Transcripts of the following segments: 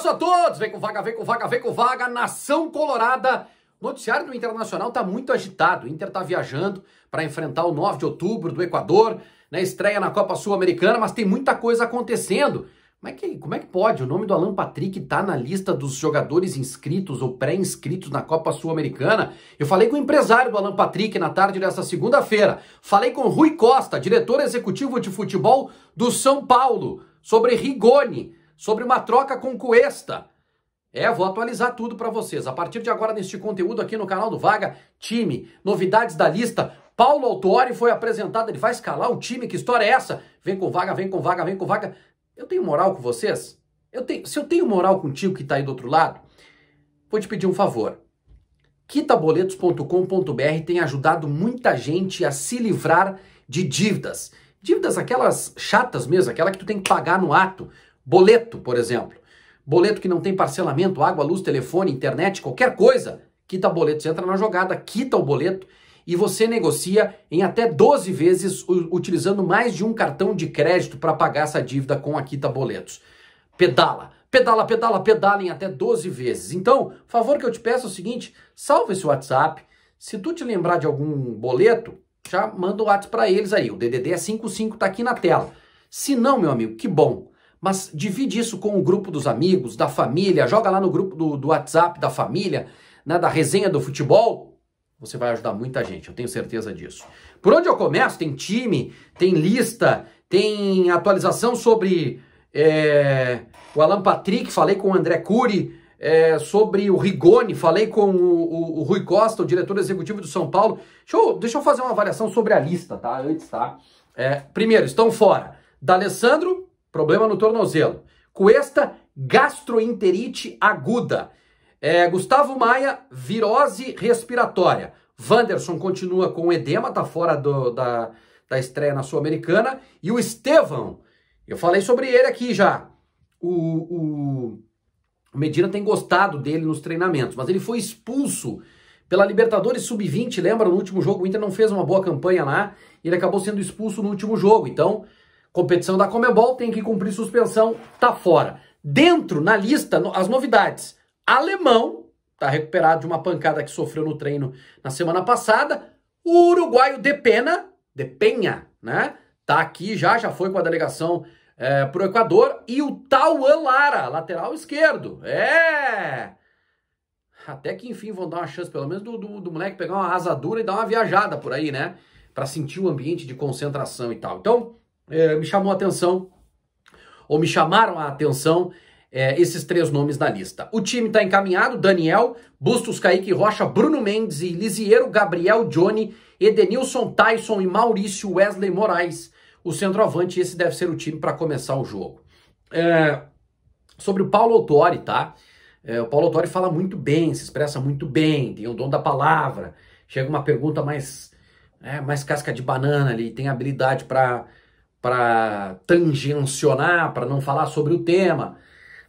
abraço a todos! Vem com vaga, vem com vaga, vem com vaga, nação colorada! O noticiário do Internacional está muito agitado. O Inter está viajando para enfrentar o 9 de outubro do Equador, né? estreia na Copa Sul-Americana, mas tem muita coisa acontecendo. Como é, que, como é que pode? O nome do Alan Patrick está na lista dos jogadores inscritos ou pré-inscritos na Copa Sul-Americana. Eu falei com o empresário do Alan Patrick na tarde dessa segunda-feira. Falei com Rui Costa, diretor executivo de futebol do São Paulo, sobre Rigoni sobre uma troca com Cuesta. É, vou atualizar tudo para vocês. A partir de agora, neste conteúdo aqui no canal do Vaga, time, novidades da lista. Paulo Autori foi apresentado, ele vai escalar o time, que história é essa? Vem com vaga, vem com vaga, vem com vaga. Eu tenho moral com vocês? Eu tenho, se eu tenho moral contigo que está aí do outro lado, vou te pedir um favor. Quitaboletos.com.br tem ajudado muita gente a se livrar de dívidas. Dívidas aquelas chatas mesmo, aquela que tu tem que pagar no ato. Boleto, por exemplo. Boleto que não tem parcelamento, água, luz, telefone, internet, qualquer coisa, quita boleto. Você entra na jogada, quita o boleto e você negocia em até 12 vezes utilizando mais de um cartão de crédito para pagar essa dívida com a quita boletos. Pedala, pedala, pedala, pedala em até 12 vezes. Então, favor que eu te peço é o seguinte, salve esse WhatsApp. Se tu te lembrar de algum boleto, já manda o WhatsApp para eles aí. O DDD é 55 tá aqui na tela. Se não, meu amigo, que bom mas divide isso com o grupo dos amigos, da família, joga lá no grupo do, do WhatsApp da família, né, da resenha do futebol. Você vai ajudar muita gente, eu tenho certeza disso. Por onde eu começo, tem time, tem lista, tem atualização sobre é, o Alan Patrick, falei com o André Cury, é, sobre o Rigoni, falei com o, o, o, Rui Costa, o diretor executivo do São Paulo. Deixa eu, deixa eu fazer uma avaliação sobre a lista, tá? Antes, tá? É, primeiro, estão fora D'Alessandro, problema no tornozelo. Cuesta, gastroenterite aguda. É, Gustavo Maia, virose respiratória. Vanderson continua com edema, tá fora do, da, da estreia na Sul-Americana. E o Estevão, eu falei sobre ele aqui já. O, o, o Medina tem gostado dele nos treinamentos, mas ele foi expulso pela Libertadores Sub-20, lembra? No último jogo o Inter não fez uma boa campanha lá e ele acabou sendo expulso no último jogo. Então, Competição da Comebol tem que cumprir suspensão, tá fora. Dentro, na lista, as novidades. Alemão, tá recuperado de uma pancada que sofreu no treino na semana passada. O uruguaio De Pena, De Penha, né? Tá aqui já, já foi com a delegação é, pro Equador. E o Tauan Lara, lateral esquerdo. É! Até que enfim vão dar uma chance, pelo menos, do, do, do moleque pegar uma asa dura e dar uma viajada por aí, né? Para sentir o ambiente de concentração e tal. Então, é, me chamou a atenção, ou me chamaram a atenção é, esses três nomes da lista. O time está encaminhado: Daniel, Bustos, Kaique Rocha, Bruno Mendes e Lisiero, Gabriel, Johnny, Edenilson, Tyson e Maurício Wesley Moraes. O centroavante, esse deve ser o time para começar o jogo. É, sobre o Paulo Autori, tá? É, o Paulo Autori fala muito bem, se expressa muito bem, tem o dom da palavra. Chega uma pergunta mais, né, mais casca de banana ali, tem habilidade para para tangencionar, para não falar sobre o tema.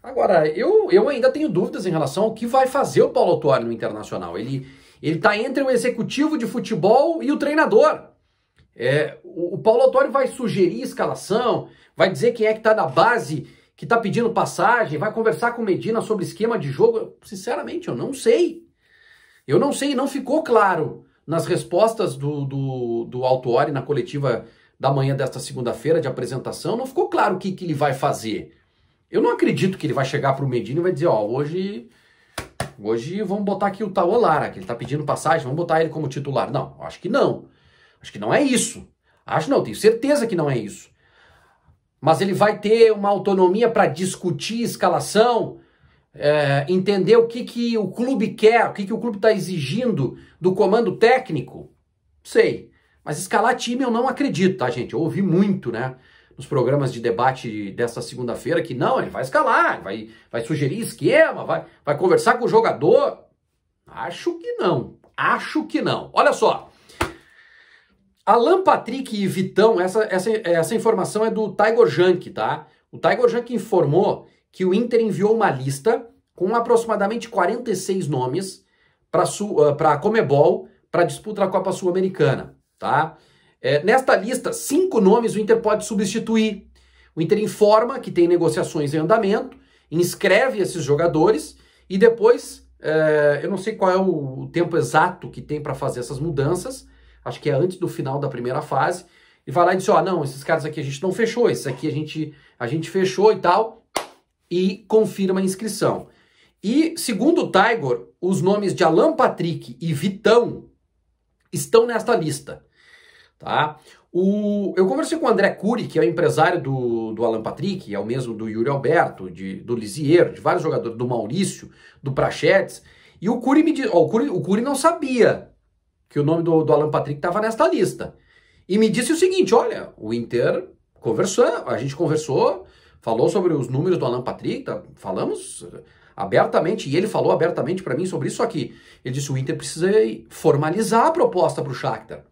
Agora, eu, eu ainda tenho dúvidas em relação ao que vai fazer o Paulo Autuori no Internacional. Ele ele está entre o executivo de futebol e o treinador. É, o, o Paulo Autuori vai sugerir escalação, vai dizer quem é que está na base, que está pedindo passagem, vai conversar com Medina sobre esquema de jogo. sinceramente, eu não sei. Eu não sei, não ficou claro nas respostas do, do, do Autuori na coletiva da manhã desta segunda-feira de apresentação, não ficou claro o que, que ele vai fazer. Eu não acredito que ele vai chegar para o Medina e vai dizer, ó, hoje hoje vamos botar aqui o Taolara, Lara, que ele está pedindo passagem, vamos botar ele como titular. Não, acho que não. Acho que não é isso. Acho não, tenho certeza que não é isso. Mas ele vai ter uma autonomia para discutir escalação, é, entender o que, que o clube quer, o que, que o clube está exigindo do comando técnico. Sei. Mas escalar time eu não acredito, tá, gente? Eu ouvi muito, né? Nos programas de debate desta segunda-feira que não, ele vai escalar, vai, vai sugerir esquema, vai, vai conversar com o jogador. Acho que não. Acho que não. Olha só. Alan Patrick e Vitão, essa, essa, essa informação é do Tiger Junk, tá? O Tiger Junk informou que o Inter enviou uma lista com aproximadamente 46 nomes para eh, a Comebol para disputar a Copa Sul-Americana tá? É, nesta lista, cinco nomes o Inter pode substituir. O Inter informa que tem negociações em andamento, inscreve esses jogadores e depois, é, eu não sei qual é o tempo exato que tem para fazer essas mudanças, acho que é antes do final da primeira fase, e vai lá e diz, ó, oh, não, esses caras aqui a gente não fechou, esses aqui a gente, a gente fechou e tal, e confirma a inscrição. E, segundo o Tiger, os nomes de Alan Patrick e Vitão estão nesta lista. Tá? O, eu conversei com o André Cury, que é o empresário do, do Alan Patrick, é o mesmo do Yuri Alberto, de, do Lisier de vários jogadores, do Maurício, do Prachetes, e o Cury me disse ó, o, Cury, o Cury não sabia que o nome do, do Alan Patrick estava nesta lista. E me disse o seguinte: olha, o Inter conversou, a gente conversou, falou sobre os números do Alan Patrick, tá, falamos eh, abertamente, e ele falou abertamente para mim sobre isso aqui. Ele disse: o Inter precisa formalizar a proposta para o Shakhtar.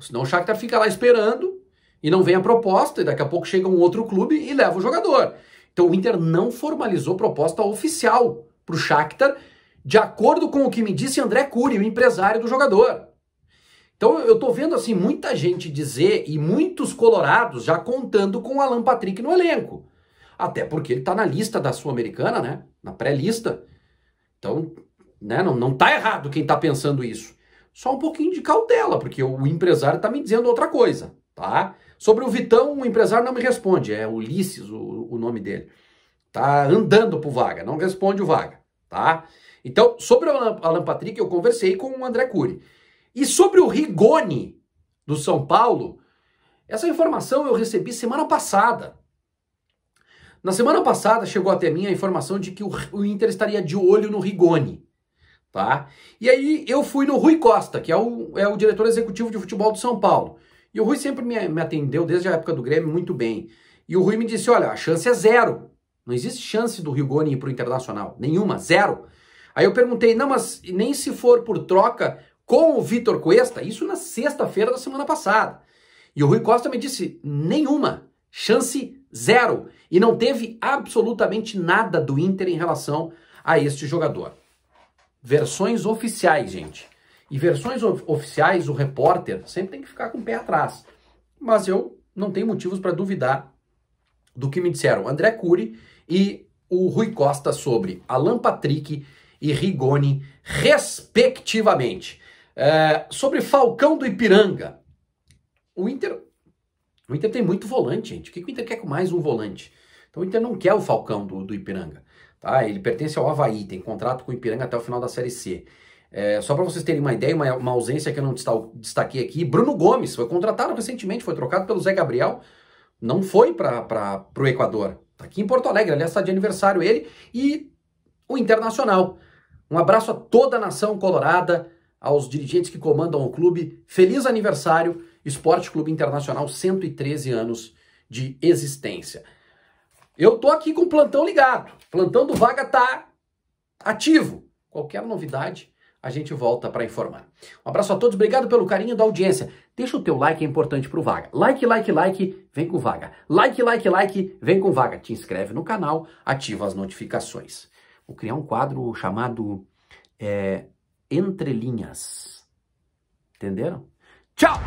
Senão o Shakhtar fica lá esperando e não vem a proposta, e daqui a pouco chega um outro clube e leva o jogador. Então o Inter não formalizou proposta oficial para o Shakhtar, de acordo com o que me disse André Cury, o empresário do jogador. Então eu estou vendo assim muita gente dizer e muitos colorados já contando com o Alan Patrick no elenco. Até porque ele está na lista da Sul-Americana, né? Na pré-lista. Então, né, não, não tá errado quem está pensando isso só um pouquinho de cautela, porque o empresário está me dizendo outra coisa, tá? Sobre o Vitão, o empresário não me responde, é Ulisses o, o nome dele. Tá andando pro Vaga, não responde o Vaga, tá? Então, sobre o Alan Patrick, eu conversei com o André Cury. E sobre o Rigoni do São Paulo, essa informação eu recebi semana passada. Na semana passada chegou até mim a informação de que o, o Inter estaria de olho no Rigoni tá? E aí eu fui no Rui Costa, que é o, é o diretor executivo de futebol do São Paulo. E o Rui sempre me, me atendeu desde a época do Grêmio muito bem. E o Rui me disse: olha, a chance é zero. Não existe chance do Rigoni ir para o Internacional. Nenhuma, zero. Aí eu perguntei: não, mas nem se for por troca com o Vitor Cuesta? Isso na sexta-feira da semana passada. E o Rui Costa me disse: nenhuma, chance zero. E não teve absolutamente nada do Inter em relação a este jogador versões oficiais, gente. E versões oficiais, o repórter sempre tem que ficar com o pé atrás. Mas eu não tenho motivos para duvidar do que me disseram André Cury e o Rui Costa sobre Alan Patrick e Rigoni, respectivamente. É, sobre Falcão do Ipiranga, o Inter, o Inter tem muito volante, gente. O que, o Inter quer com mais um volante? Então o Inter não quer o Falcão do, do Ipiranga. Tá? Ele pertence ao Havaí, tem contrato com o Ipiranga até o final da Série C. É, só para vocês terem uma ideia, uma, uma, ausência que eu não destaquei aqui, Bruno Gomes foi contratado recentemente, foi trocado pelo Zé Gabriel, não foi para o Equador. Está aqui em Porto Alegre, aliás, está de aniversário ele e o Internacional. Um abraço a toda a nação colorada, aos dirigentes que comandam o clube. Feliz aniversário, Esporte Clube Internacional, 113 anos de existência. Eu tô aqui com o plantão ligado. plantão do Vaga tá ativo. Qualquer novidade, a gente volta para informar. Um abraço a todos, obrigado pelo carinho da audiência. Deixa o teu like, é importante pro Vaga. Like, like, like, vem com Vaga. Like, like, like, vem com Vaga. Te inscreve no canal, ativa as notificações. Vou criar um quadro chamado é, eh, Entre Linhas. Entenderam? Tchau!